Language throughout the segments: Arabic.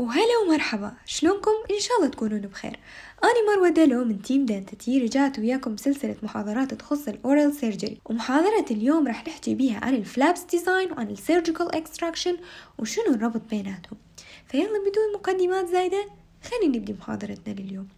وهلا ومرحبا شلونكم ان شاء الله تكونون بخير أنا مروة دلو من تيم دانتتي رجعت وياكم سلسلة محاضرات تخص الأورال سيرجري ومحاضرة اليوم راح نحكي بيها عن الفلابس ديزاين وعن السيرجيكال اكستراكشن وشنو الربط بيناتهم فيلا بدون مقدمات زايدة خلينا نبدأ محاضرتنا لليوم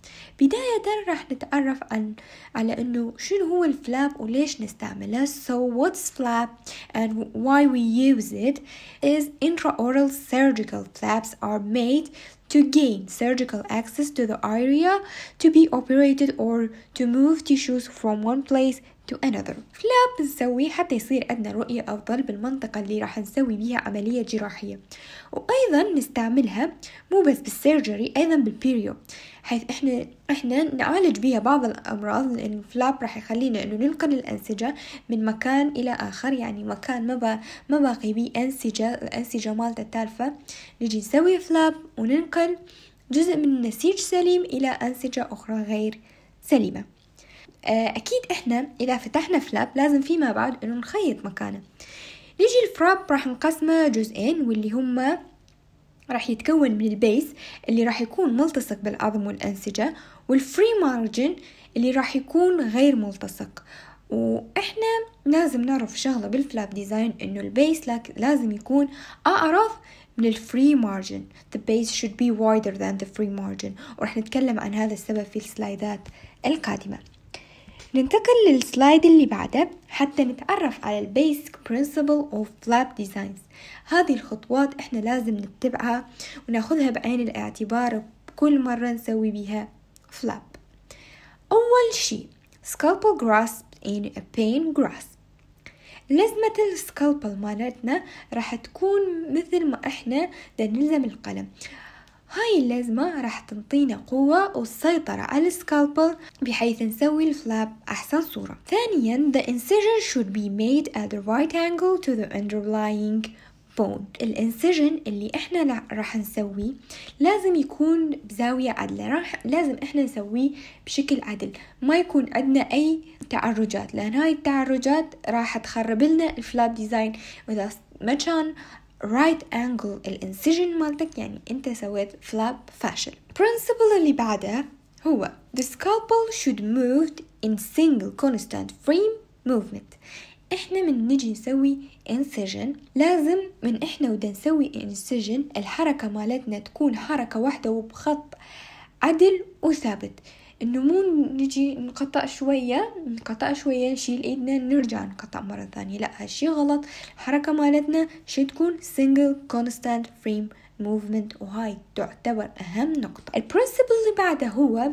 بداية راح نتعرف عن على انه شنو هو الفلاب وليش نستعمله so what's flap and why we use it is intraoral surgical flaps are made to gain surgical access to the area to be operated or to move tissues from one place to another flap نسويه حتى يصير عندنا رؤية أفضل بالمنطقة اللي راح نسوي بيها عملية جراحية وأيضا نستعملها مو بس بالسيرجري أيضا بالبيريو حيث إحنا إحنا نعالج بيها بعض الأمراض لأن الفلاب راح يخلينا إنه ننقل الأنسجة من مكان إلى آخر يعني مكان ما با ما باقي بيه أنسجة الأنسجة مالته تالفة نجي نسوي فلاب وننقل جزء من النسيج سليم إلى أنسجة أخرى غير سليمة آه، أكيد إحنا إذا فتحنا فلاب لازم فيما بعد إنه نخيط مكانه نيجي الفراب راح نقسمه جزئين واللي هما راح يتكون من البيس اللي راح يكون ملتصق بالعظم والأنسجة والفري مارجن اللي راح يكون غير ملتصق واحنا لازم نعرف شغله بالفلاب ديزاين انه البيس لازم يكون أعرف من الفري مارجن the base should be wider than the free margin ورح نتكلم عن هذا السبب في السلايدات القادمه ننتقل للسلايد اللي بعده حتى نتعرف على البيسك برنسبل اوف فلاب ديزاينز هذه الخطوات احنا لازم نتبعها وناخذها بعين الاعتبار كل مرة نسوي بها فلاب أول شيء scalpel grasp in a pain grasp لزمة السكالبل مالتنا راح تكون مثل ما احنا دا نلزم القلم هاي اللازمة راح تنطينا قوة والسيطرة على السكالبل بحيث نسوي الفلاب أحسن صورة ثانيا the incision should be made at the right angle to the underlying bone الانسجن اللي احنا راح نسويه لازم يكون بزاوية عدلة راح لازم احنا نسويه بشكل عدل ما يكون عندنا اي تعرجات لان هاي التعرجات راح تخرب لنا الفلاب ديزاين واذا ما كان right angle الانسجن مالتك يعني انت سويت flap فاشل principle اللي بعدها هو the scalpel should move in single constant frame movement احنا من نجي نسوي انسجن لازم من احنا ودا نسوي انسجن الحركة مالتنا تكون حركة واحدة وبخط عدل وثابت انه مو نجي نقطع شوية نقطع شوية نشيل ايدنا نرجع نقطع مرة ثانية لا هالشي غلط الحركة مالتنا شي تكون single constant frame movement وهاي تعتبر اهم نقطة البرنسبل اللي بعده هو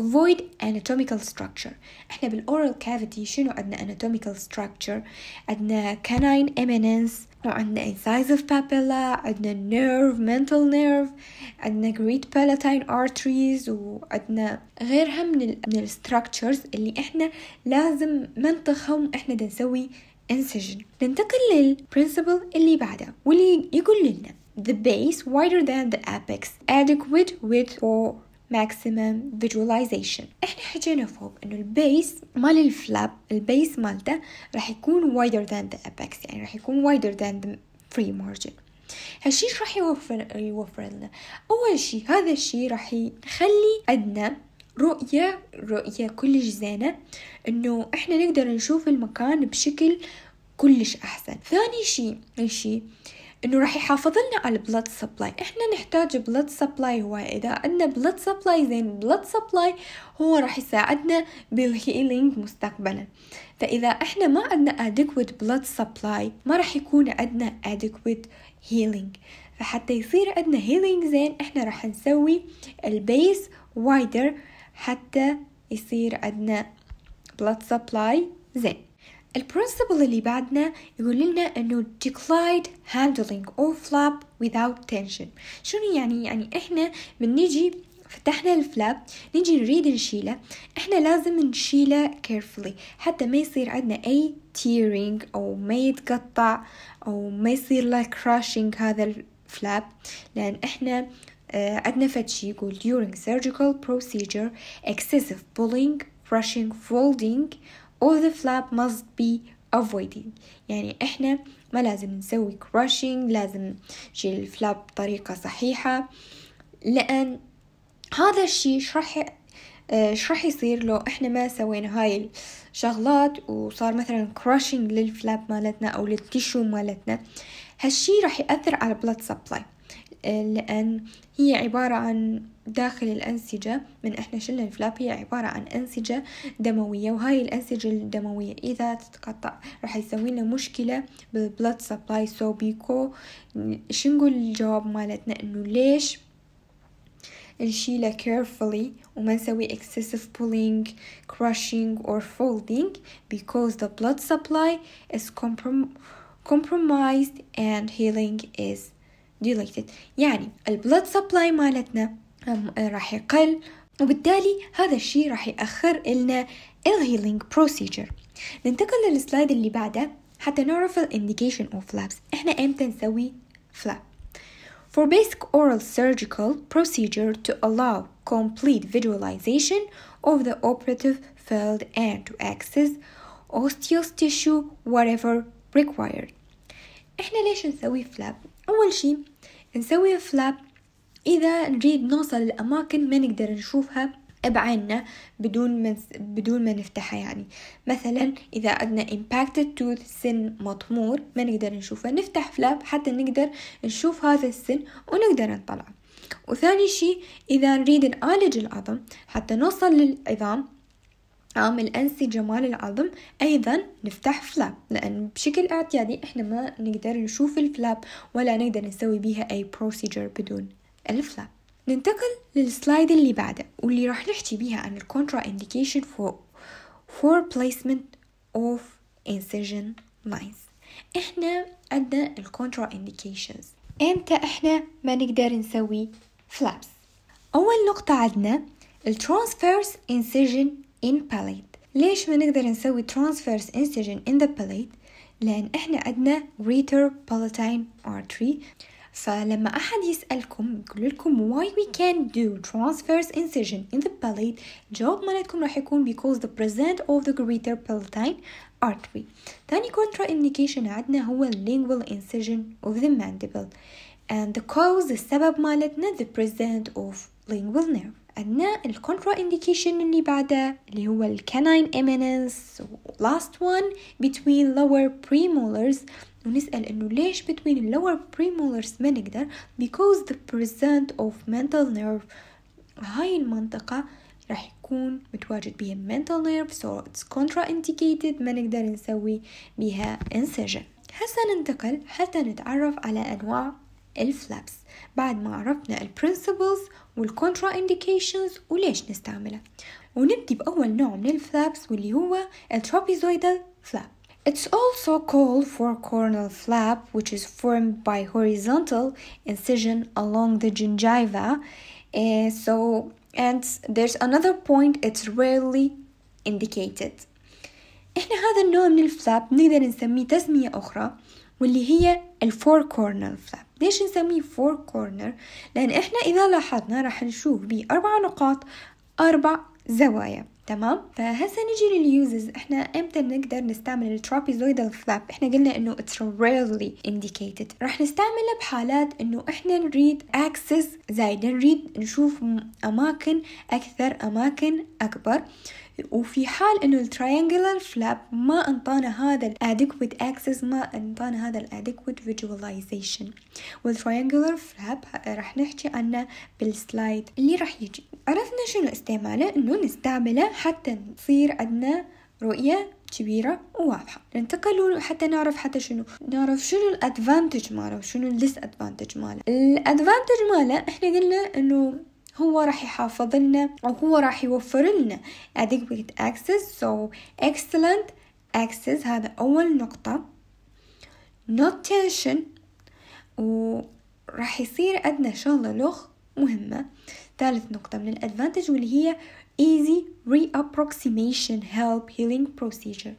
avoid anatomical structure احنا بالoral cavity شنو عندنا anatomical structure عندنا canine eminence وعندنا incisive papilla عندنا nerve mental nerve عندنا great palatine arteries وعندنا غيرها من ال من ال structures اللي احنا لازم منطقهم احنا نسوي incision ننتقل لل principle اللي بعده واللي يقول لنا the base wider than the apex adequate width for maximum visualization احنا حكينا فوق انه البيس مال الفلاب البيس مالته راح يكون wider than the apex يعني راح يكون wider than the free margin هالشي ايش راح يوفر يوفر لنا اول شيء هذا الشيء راح يخلي عندنا رؤية رؤية كلش زينة انه احنا نقدر نشوف المكان بشكل كلش احسن ثاني شيء الشيء انه راح يحافظ لنا على البلد سبلاي احنا نحتاج بلد سبلاي هو اذا عندنا بلد سبلاي زين بلد سبلاي هو راح يساعدنا بالهيلينج مستقبلا فاذا احنا ما عندنا adequate blood supply ما راح يكون عندنا adequate healing فحتى يصير عندنا healing زين احنا راح نسوي البيس وايدر حتى يصير عندنا blood supply زين البرنسبل اللي بعدنا يقول لنا انه declined handling or flap without tension شنو يعني يعني احنا من نيجي فتحنا الفلاب نيجي نريد نشيله احنا لازم نشيله carefully حتى ما يصير عندنا اي tearing او ما يتقطع او ما يصير له crushing هذا الفلاب لان احنا آه، عندنا عندنا شي يقول during surgical procedure excessive pulling, crushing, folding all the flap must be avoided يعني احنا ما لازم نسوي crushing لازم نشيل الفلاب بطريقة صحيحة لأن هذا الشيء شرح آه، ايش راح يصير لو احنا ما سوينا هاي الشغلات وصار مثلا كراشنج للفلاب مالتنا او للتيشو مالتنا هالشي راح يأثر على blood سبلاي لأن هي عبارة عن داخل الأنسجة من إحنا شلنا الفلاب هي عبارة عن أنسجة دموية وهاي الأنسجة الدموية إذا تتقطع راح يسوي لنا مشكلة بالبلد سبلاي سو بيكو شنقول الجواب مالتنا إنه ليش نشيله carefully وما نسوي excessive pulling, crushing or folding because the blood supply is compromised and healing is dilated يعني البلد سبلاي مالتنا راح يقل وبالتالي هذا الشيء راح يأخر لنا الهيلينج بروسيجر ننتقل للسلايد اللي بعده حتى نعرف الانديكيشن اوف لابس احنا امتى نسوي flap For basic oral surgical procedure to allow complete visualization of the operative field and to access osseous tissue whatever required. احنا ليش نسوي flap أول شي نسوي فلاب إذا نريد نوصل لأماكن ما نقدر نشوفها بعيننا بدون ما بدون ما نفتحها يعني مثلا اذا عندنا impacted tooth سن مطمور ما نقدر نشوفه نفتح فلاب حتى نقدر نشوف هذا السن ونقدر نطلعه وثاني شيء اذا نريد نعالج العظم حتى نوصل للعظام عامل أنسي جمال العظم أيضا نفتح فلاب لأن بشكل اعتيادي إحنا ما نقدر نشوف الفلاب ولا نقدر نسوي بيها أي بروسيجر بدون الفلاب ننتقل للسلايد اللي بعده واللي راح نحكي بيها عن الكونترا انديكيشن فور فور بليسمنت اوف انسيجن لاينز احنا عندنا الكونترا انديكيشنز امتى احنا ما نقدر نسوي فلابس اول نقطة عندنا الترانسفيرس انسيجن in palate ليش ما نقدر نسوي transverse incision in the palate لأن إحنا عندنا greater palatine artery فلما أحد يسألكم يقول لكم why we can do transverse incision in the palate جواب مالتكم راح يكون because the present of the greater palatine artery تاني contra indication عندنا هو lingual incision of the mandible and the cause السبب مالتنا the present of lingual nerve عندنا الكونترا انديكيشن اللي بعده اللي هو الكناين امينس لاست وان بتوين لور بريمولرز ونسأل انه ليش بتوين اللور بريمولرز ما نقدر because the present of mental nerve هاي المنطقة راح يكون متواجد بها mental nerve so it's contraindicated ما نقدر نسوي بها incision هسا ننتقل حتى نتعرف على أنواع الفلابس بعد ما عرفنا البرنسبلز والكونترا انديكيشنز وليش نستعملها ونبدي بأول نوع من الفلابس واللي هو الترابيزويدال فلاب It's also called four corner flap, which is formed by horizontal incision along the gingiva. Uh, so, and there's another point, it's rarely indicated. احنا هذا النوع من الفلاب نقدر نسميه تسمية أخرى واللي هي الفور كورنر فلاب ليش نسميه فور كورنر لان احنا اذا لاحظنا راح نشوف بيه اربع نقاط اربع زوايا تمام فهسه نجي لليوزز احنا امتى نقدر نستعمل الترابيزويدال فلاب احنا قلنا انه it's rarely indicated راح نستعمله بحالات انه احنا نريد access زايد نريد نشوف اماكن اكثر اماكن اكبر وفي حال انه التريانجلر فلاب ما انطانا هذا الادكويت اكسس ما انطانا هذا الادكويت فيجواليزيشن والتريانجلر فلاب راح نحكي عنه بالسلايد اللي راح يجي عرفنا شنو استعماله انه نستعمله حتى تصير عندنا رؤية كبيرة وواضحة ننتقل حتى نعرف حتى شنو نعرف شنو الادفانتج ماله شنو الديس ادفانتج ماله الادفانتج ماله احنا قلنا انه هو راح يحافظ لنا أو هو راح يوفر لنا adequate access so excellent access هذا أول نقطة not tension وراح يصير عندنا شغلة لغ مهمة ثالث نقطة من الأدفانتج واللي هي easy reapproximation help healing procedure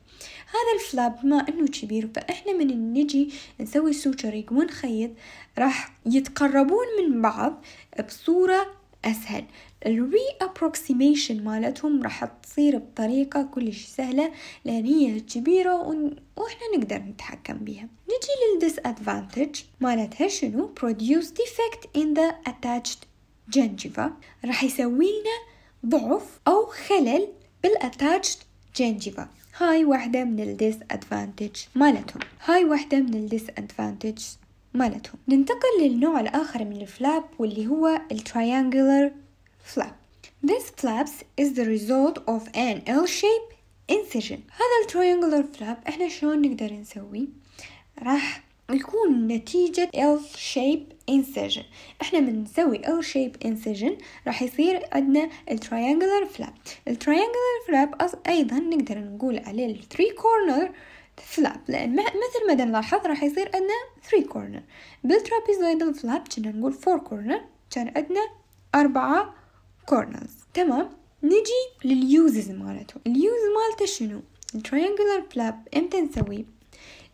هذا الفلاب ما انه كبير فاحنا من نجي نسوي سوتشرينج ونخيط راح يتقربون من بعض بصورة أسهل الري ابروكسيميشن مالتهم راح تصير بطريقة كلش سهلة لأن هي كبيرة ون... وإحنا نقدر نتحكم بها نجي للديس أدفانتج مالتها شنو produce defect in the attached gingiva راح يسوي لنا ضعف أو خلل بالاتاتشد جنجيفا هاي واحدة من الديس ادفانتج مالتهم هاي واحدة من الديس ادفانتج مالتهم ننتقل للنوع الآخر من الفلاب واللي هو التريانجلر flap This flaps is the result of an L-shape incision هذا التريانجلر flap احنا شلون نقدر نسوي راح يكون نتيجة L shape incision احنا من نسوي L shape incision راح يصير عندنا التريانجلر flap التريانجلر flap ايضا نقدر نقول عليه 3 corner فلاب لان مثل ما نلاحظ راح يصير عندنا 3 كورنر بالترابيزويدال فلاب كنا نقول 4 كورنر كان عندنا أربعة كورنرز تمام نجي لليوزز مالته اليوز مالته شنو التريانجلر فلاب امتى نسويه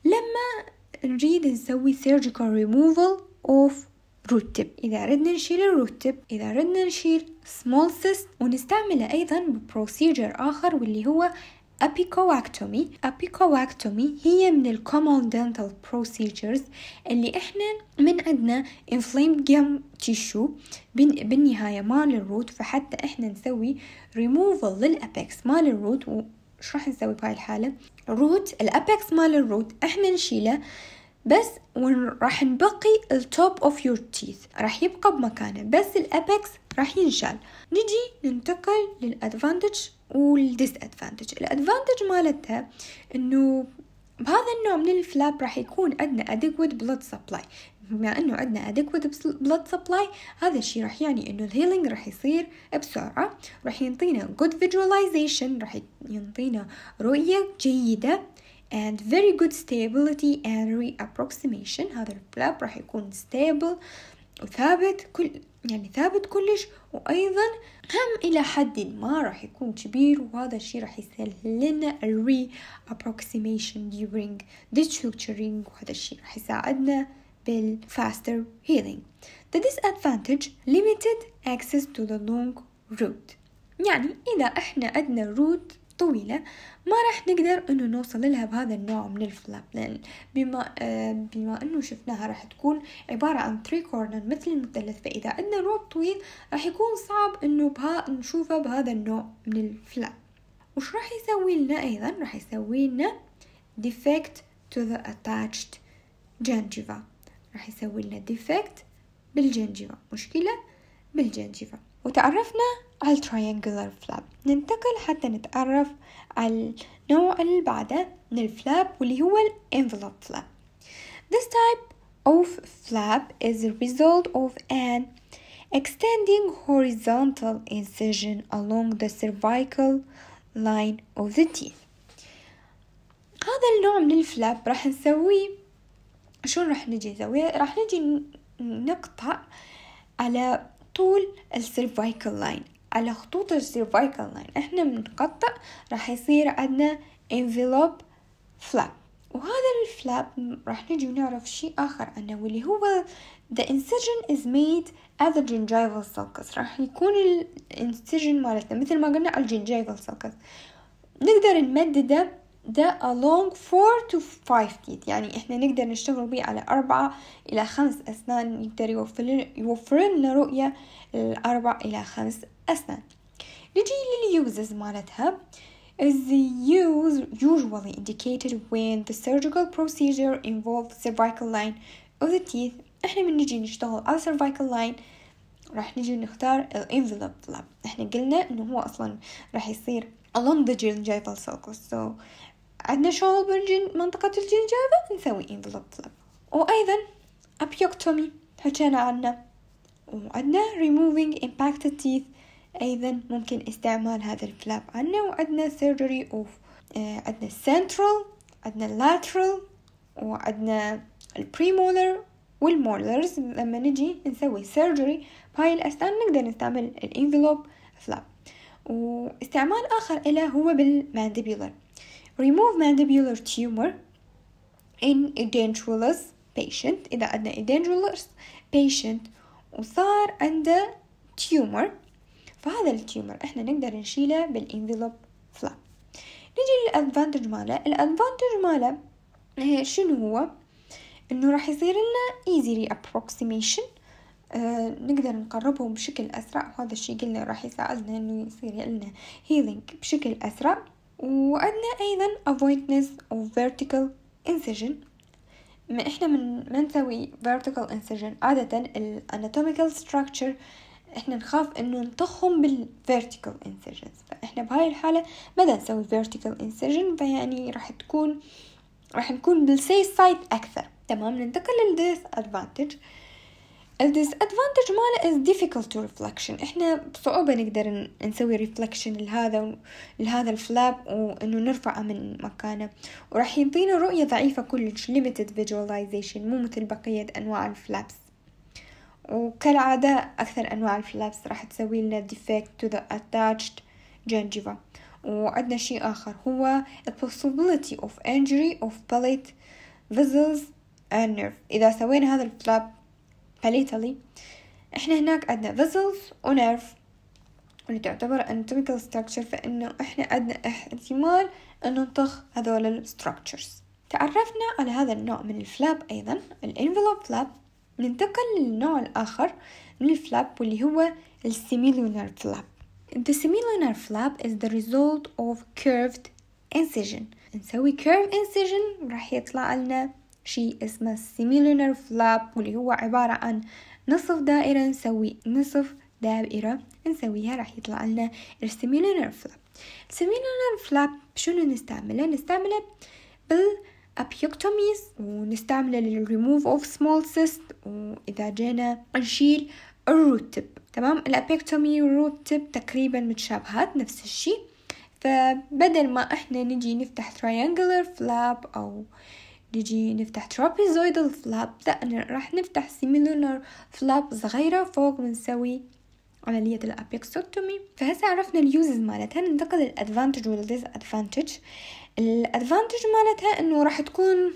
لما نريد نسوي surgical removal of root tip إذا ردنا نشيل الروت tip إذا ردنا نشيل سمول سيست ونستعمله أيضا ببروسيجر آخر واللي هو أبيكواكتومي أبيكواكتومي هي من الكومون دنتال بروسيجرز اللي إحنا من عندنا inflamed gum tissue بالنهاية مال الروت فحتى إحنا نسوي ريموفال للأبيكس مال الروت وش راح نسوي بهاي الحالة روت الأبيكس مال الروت إحنا نشيله بس راح نبقي التوب اوف يور تيث راح يبقى بمكانه بس الابكس راح ينشال نجي ننتقل للادفانتج والديس ادفانتج الادفانتج مالتها انه بهذا النوع من الفلاب راح يكون عندنا adequate blood supply بما انه عندنا adequate blood supply هذا الشيء راح يعني انه الهيلينج راح يصير بسرعة راح يعطينا good visualization راح يعطينا رؤية جيدة and very good stability and reapproximation هذا الفلاب راح يكون stable وثابت كل يعني ثابت كلش وأيضا هم إلى حد ما راح يكون كبير وهذا الشي راح يسهل لنا الري approximation during the وهذا الشي راح يساعدنا بال faster healing the disadvantage limited access to the long route يعني إذا إحنا عندنا route طويلة ما راح نقدر انه نوصل لها بهذا النوع من الفلاب لأن بما آه بما انه شفناها راح تكون عبارة عن تري كورنر مثل المثلث فاذا عندنا روب طويل راح يكون صعب انه بها نشوفه بهذا النوع من الفلاب وش راح يسوي لنا ايضا راح يسوي لنا defect to the attached جنجفة راح يسوي لنا defect بالجنجفة مشكلة بالجنجفة وتعرفنا على triangular flap ننتقل حتى نتعرف على النوع اللي بعده من الفلاب واللي هو envelope flap This type of flap is a result of an extending horizontal incision along the cervical line of the teeth هذا النوع من الفلاب راح نسويه شلون راح نجي نسويه راح نجي نقطع على طول السيرفايكل لاين على خطوط السيرفايكال لاين احنا بنقطع راح يصير عندنا انفلوب فلاب وهذا الفلاب راح نجي ونعرف شيء آخر عنه واللي هو the incision is made at the gingival sulcus راح يكون الانسجن مالتنا مثل ما قلنا على الجنجيفال sulcus نقدر نمدده ده along 4 to 5 teeth يعني احنا نقدر نشتغل بيه على أربعة إلى خمس أسنان يقدر يوفر يوفر لنا رؤية الأربع إلى خمس أسنان نجي لليوزز مالتها is used usually indicated when the surgical procedure involves cervical line of the teeth احنا من نجي نشتغل على cervical line راح نجي نختار ال envelope lab احنا قلنا انه هو اصلا راح يصير along the gingival sulcus so عندنا شغل بالجن منطقة الجنجافة نسوي envelope lab وأيضا apioctomy حكينا عنه وعندنا removing impacted teeth أيضا ممكن استعمال هذا الفلاب عندنا وعندنا surgery of آه، عندنا central عندنا lateral وعندنا البريمولر والمولرز لما نجي نسوي سيرجري بهاي الأسنان نقدر نستعمل الانفلوب فلاب واستعمال آخر له هو بالمانديبولر remove mandibular tumor in a dangerous patient إذا عندنا a dangerous patient وصار عنده tumor فهذا التيومر احنا نقدر نشيله بالانفلوب فلاب نجي للادفانتج ماله الادفانتج ماله شنو هو انه راح يصير لنا ايزي ري ابروكسيميشن آه نقدر نقربهم بشكل اسرع وهذا الشيء قلنا راح يساعدنا انه يصير لنا هيلينج بشكل اسرع وعندنا ايضا avoidness of vertical incision ما احنا من ما نسوي vertical incision عادة الاناتوميكال structure احنا نخاف انه نطخهم بالفيرتيكال انسجنز فاحنا بهاي الحالة مدى نسوي فيرتيكال انسجن فيعني راح تكون راح نكون بالسيف سايد اكثر تمام ننتقل للديس ادفانتج الديس ادفانتج ماله از difficult تو ريفلكشن احنا بصعوبة نقدر نسوي ريفلكشن لهذا لهذا الفلاب وانه نرفعه من مكانه وراح يعطينا رؤية ضعيفة كلش limited visualization مو مثل بقية انواع الفلابس وكالعادة أكثر أنواع الفلابس راح تسوي لنا defect to the attached gingiva وعندنا شيء آخر هو a possibility of injury of palate vessels and nerve إذا سوينا هذا الفلاب palatally إحنا هناك عندنا vessels و nerve واللي تعتبر anatomical structure فإنه إحنا عندنا احتمال أن نطخ هذول ال structures تعرفنا على هذا النوع من الفلاب أيضا الانفلوب envelope flap ننتقل للنوع الآخر من الفلاب واللي هو السيميلونار فلاب The semilunar flap is the result of curved incision نسوي curved incision راح يطلع لنا شيء اسمه semilunar flap واللي هو عبارة عن نصف دائرة نسوي نصف دائرة نسويها راح يطلع لنا السيميلونر فلاب السيميلونر فلاب شنو نستعمله نستعمله بال أبيكتوميز ونستعمله للريموف اوف سمول سيست وإذا جينا نشيل الروت تب تمام الأبيكتومي والروت تب تقريبا متشابهات نفس الشي فبدل ما احنا نجي نفتح تريانجلر فلاب أو نجي نفتح trapezoidal فلاب لا راح نفتح سيميلونر فلاب صغيرة فوق بنسوي عملية الأبيكسوتومي فهسا عرفنا اليوزز مالتها ننتقل للأدفانتج والديز أدفانتج الأدفانتج مالتها إنه راح تكون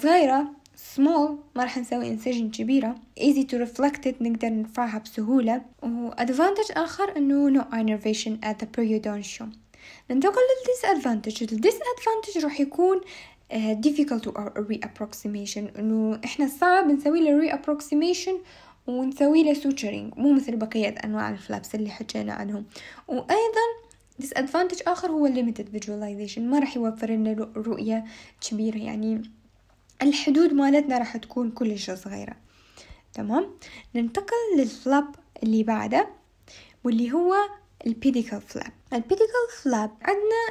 صغيرة سمول ما راح نسوي انسجن كبيرة easy to reflect it نقدر نرفعها بسهولة و advantage آخر إنه no innervation at the periodontium ننتقل لل disadvantage ال disadvantage راح يكون آه، difficult to reapproximation إنه إحنا صعب نسوي له reapproximation ونسوي له سوتشرينج مو مثل بقية أنواع الفلابس اللي حكينا عنهم وأيضا disadvantage آخر هو limited visualization ما راح يوفر لنا رؤية كبيرة يعني الحدود مالتنا راح تكون كلش صغيرة تمام ننتقل للفلاب اللي بعده واللي هو البيديكال فلاب البيديكال فلاب عندنا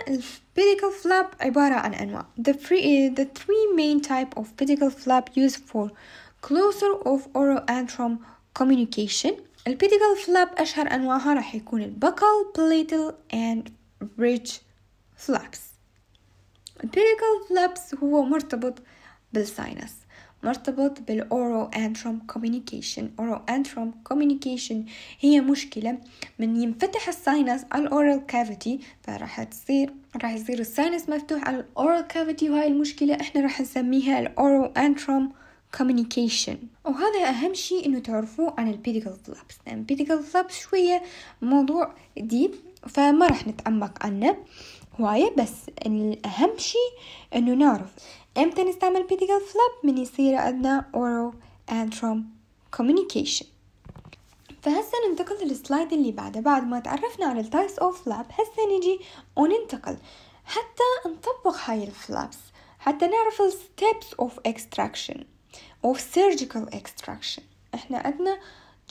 البيديكال فلاب عبارة عن أنواع the, three, the three main type of pedicle flap used for closer of oral antrum communication البيديكال فلاب أشهر أنواعها راح يكون البكال بليتل and ridge flaps البيديكال فلابس هو مرتبط بالساينس مرتبط بالأورو أنتروم كوميونيكيشن أورو أنتروم كوميونيكيشن هي مشكلة من ينفتح الساينس على الأورال كافيتي فراح تصير راح يصير الساينس مفتوح على الأورال كافيتي وهاي المشكلة احنا راح نسميها الأورو أنتروم communication وهذا أهم شيء إنه تعرفوه عن البيديكال فلابس لأن البيديكال فلابس شوية موضوع ديب فما راح نتعمق عنه هواية بس الأهم شيء إنه نعرف إمتى نستعمل بيديكال فلاب من يصير عندنا oral and from communication فهسا ننتقل للسلايد اللي بعده بعد ما تعرفنا على التايس اوف فلاب هسا نجي وننتقل حتى نطبق هاي الفلابس حتى نعرف الستيبس اوف اكستراكشن of surgical extraction إحنا عندنا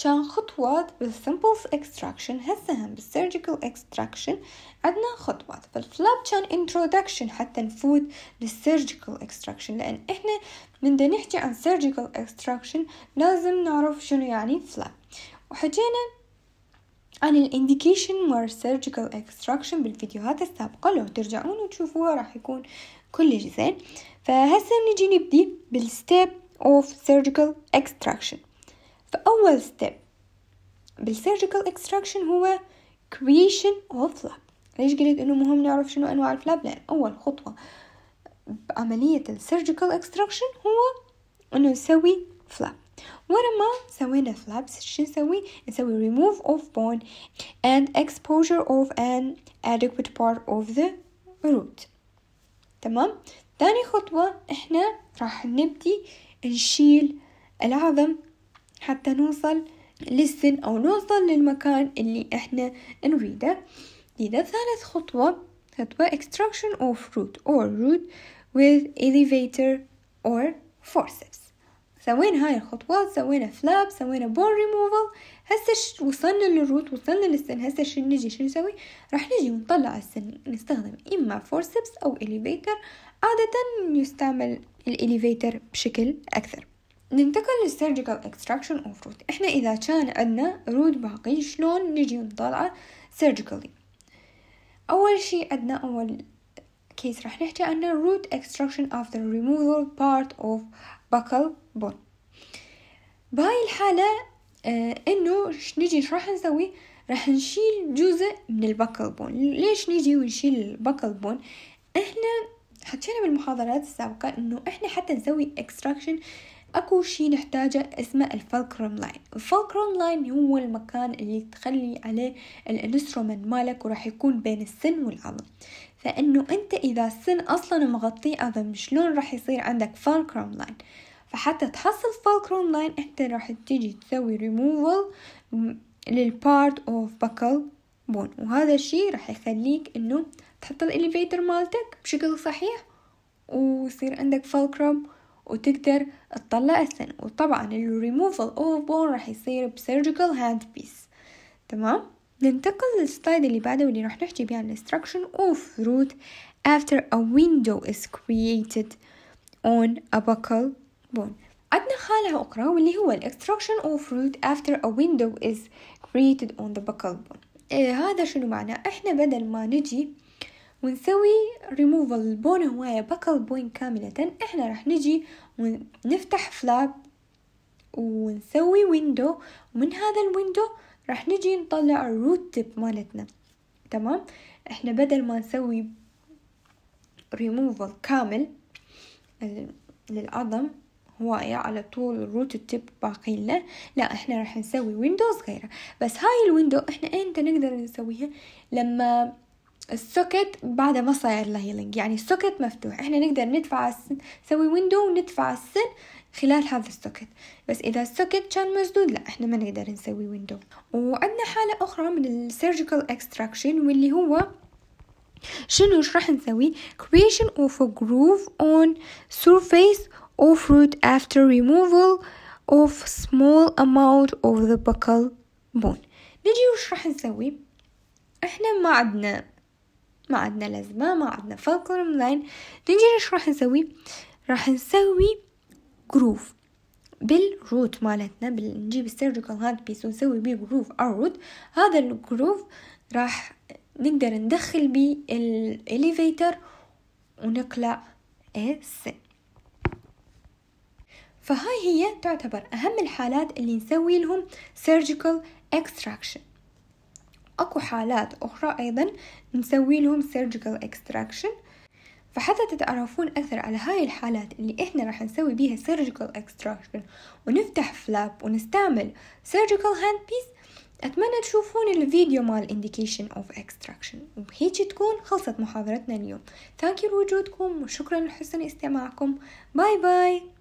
كان خطوات بالسمبل اكستراكشن هسه هم بالسيرجيكال اكستراكشن عندنا خطوات فالفلاب كان انترودكشن حتى نفوت للسيرجيكال اكستراكشن لان احنا من دا نحكي عن سيرجيكال اكستراكشن لازم نعرف شنو يعني فلاب وحكينا عن الانديكيشن مال سيرجيكال اكستراكشن بالفيديوهات السابقه لو ترجعون وتشوفوها راح يكون كلش زين فهسه نجي نبدي بالستيب of surgical extraction فأول step surgical extraction هو creation of flap ليش قلت انه مهم نعرف شنو انواع الفلاب لان اول خطوة بعملية surgical extraction هو انه نسوي flap فلاب ما سوينا flaps شو نسوي نسوي remove of bone and exposure of an adequate part of the root تمام تاني خطوة احنا راح نبدي نشيل العظم حتى نوصل للسن أو نوصل للمكان اللي احنا نريده لذا ثالث خطوة خطوة extraction of root or root with elevator or forceps سوينا هاي الخطوات سوينا فلاب سوينا بون removal هسه وصلنا للروت وصلنا للسن هسه شو نجي شو نسوي راح نجي ونطلع السن نستخدم اما فورسبس او اليفيتر عادة يستعمل الإليفيتر بشكل أكثر ننتقل للسيرجيكال اكستراكشن اوف روت احنا اذا كان عندنا روت باقي شلون نجي نطلعه سيرجيكالي اول شيء عندنا اول كيس راح نحكي عنه root extraction after removal part of buccal bone بهاي الحالة آه انه نجي راح نسوي راح نشيل جزء من البكل بون ليش نجي ونشيل البكل بون احنا حكينا بالمحاضرات السابقة انه احنا حتى نسوي extraction اكو شي نحتاجه اسمه الفالكروم لاين الفالكروم لاين هو المكان اللي تخلي عليه الانسترومنت مالك وراح يكون بين السن والعظم فانه انت اذا السن اصلا مغطي عظم شلون راح يصير عندك فالكروم لاين فحتى تحصل فالكروم لاين انت راح تيجي تسوي ريموفل للبارت اوف بكل بون وهذا الشي راح يخليك انه تحط الإليفيتر مالتك بشكل صحيح ويصير عندك فالكروم وتقدر تطلع الثن وطبعا الريموفال اوف بون راح يصير بسيرجيكال هاند بيس تمام ننتقل للسلايد اللي بعده واللي راح نحكي بيه عن الستركشن اوف روت after a window is created on a buckle bone عندنا خالة أخرى واللي هو extraction of root after a window is created on the buckle bone إيه هذا شنو معناه احنا بدل ما نجي آه ونسوي ريموفال البون هواية بكل بوين كاملة احنا راح نجي ونفتح فلاب ونسوي ويندو ومن هذا الويندو راح نجي نطلع الروت تيب مالتنا تمام احنا بدل ما نسوي ريموفال كامل للعظم هواية على طول الروت تيب باقي لنا لا احنا راح نسوي ويندو صغيرة بس هاي الويندو احنا امتى نقدر نسويها لما السوكت بعد ما صاير له هيلينج يعني السوكت مفتوح احنا نقدر ندفع السن نسوي ويندو وندفع السن خلال هذا السوكت بس اذا السوكت كان مسدود لا احنا ما نقدر نسوي ويندو وعندنا حالة اخرى من السيرجيكال اكستراكشن واللي هو شنو ايش راح نسوي creation of a groove on surface of root after removal of small amount of the buccal bone نجي وش راح نسوي احنا ما عندنا ما عندنا لازمة ما عندنا فالكون لاين نجي ايش راح نسوي راح نسوي جروف بالروت مالتنا نجيب السيرجيكال هاند بيس ونسوي بيه جروف على الروت هذا الجروف راح نقدر ندخل بيه الاليفيتر ونقلع السن فهاي هي تعتبر أهم الحالات اللي نسوي لهم surgical extraction أكو حالات أخرى أيضا نسوي لهم surgical extraction فحتى تتعرفون أكثر على هاي الحالات اللي إحنا راح نسوي بيها surgical extraction ونفتح فلاب ونستعمل surgical handpiece أتمنى تشوفون الفيديو مال indication of extraction وبهيج تكون خلصت محاضرتنا اليوم ثانك لوجودكم وشكرا لحسن استماعكم باي باي